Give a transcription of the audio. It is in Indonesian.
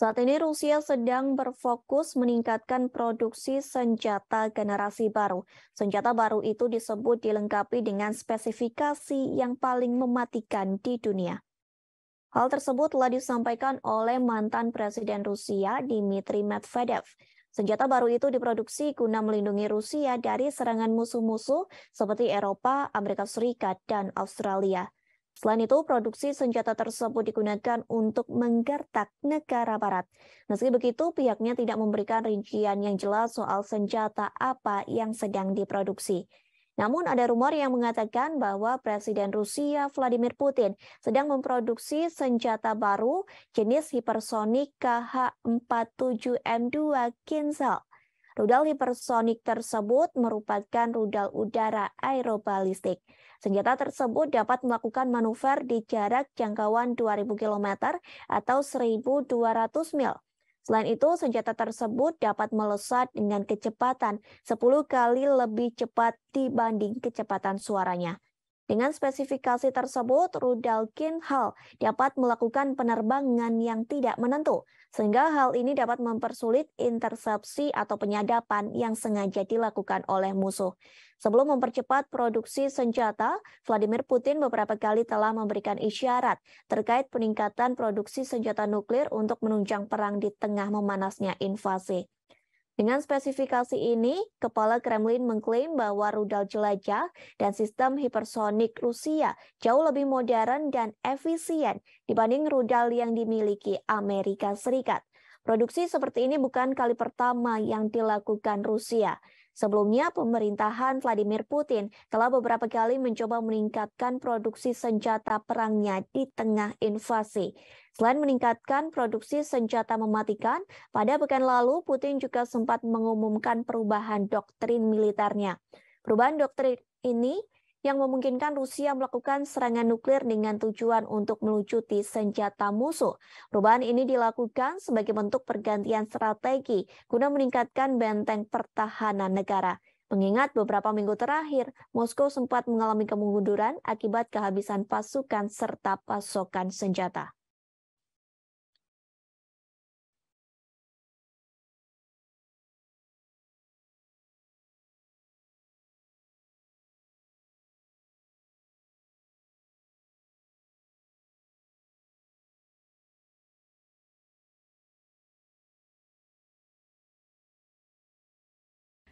Saat ini Rusia sedang berfokus meningkatkan produksi senjata generasi baru. Senjata baru itu disebut dilengkapi dengan spesifikasi yang paling mematikan di dunia. Hal tersebut telah disampaikan oleh mantan Presiden Rusia Dmitry Medvedev. Senjata baru itu diproduksi guna melindungi Rusia dari serangan musuh-musuh seperti Eropa, Amerika Serikat, dan Australia. Selain itu, produksi senjata tersebut digunakan untuk menggertak negara barat. Meski begitu, pihaknya tidak memberikan rincian yang jelas soal senjata apa yang sedang diproduksi. Namun ada rumor yang mengatakan bahwa Presiden Rusia Vladimir Putin sedang memproduksi senjata baru jenis hipersonik KH-47M2 Kinzhal. Rudal hipersonik tersebut merupakan rudal udara aerobalistik. Senjata tersebut dapat melakukan manuver di jarak jangkauan 2000 km atau 1200 mil. Selain itu, senjata tersebut dapat melesat dengan kecepatan 10 kali lebih cepat dibanding kecepatan suaranya. Dengan spesifikasi tersebut, rudal Hall dapat melakukan penerbangan yang tidak menentu, sehingga hal ini dapat mempersulit intersepsi atau penyadapan yang sengaja dilakukan oleh musuh. Sebelum mempercepat produksi senjata, Vladimir Putin beberapa kali telah memberikan isyarat terkait peningkatan produksi senjata nuklir untuk menunjang perang di tengah memanasnya invasi. Dengan spesifikasi ini, Kepala Kremlin mengklaim bahwa rudal jelajah dan sistem hipersonik Rusia jauh lebih modern dan efisien dibanding rudal yang dimiliki Amerika Serikat. Produksi seperti ini bukan kali pertama yang dilakukan Rusia. Sebelumnya, pemerintahan Vladimir Putin telah beberapa kali mencoba meningkatkan produksi senjata perangnya di tengah invasi. Selain meningkatkan produksi senjata mematikan, pada pekan lalu Putin juga sempat mengumumkan perubahan doktrin militernya. Perubahan doktrin ini yang memungkinkan Rusia melakukan serangan nuklir dengan tujuan untuk melucuti senjata musuh. Perubahan ini dilakukan sebagai bentuk pergantian strategi guna meningkatkan benteng pertahanan negara. Mengingat beberapa minggu terakhir, Moskow sempat mengalami kemunduran akibat kehabisan pasukan serta pasokan senjata.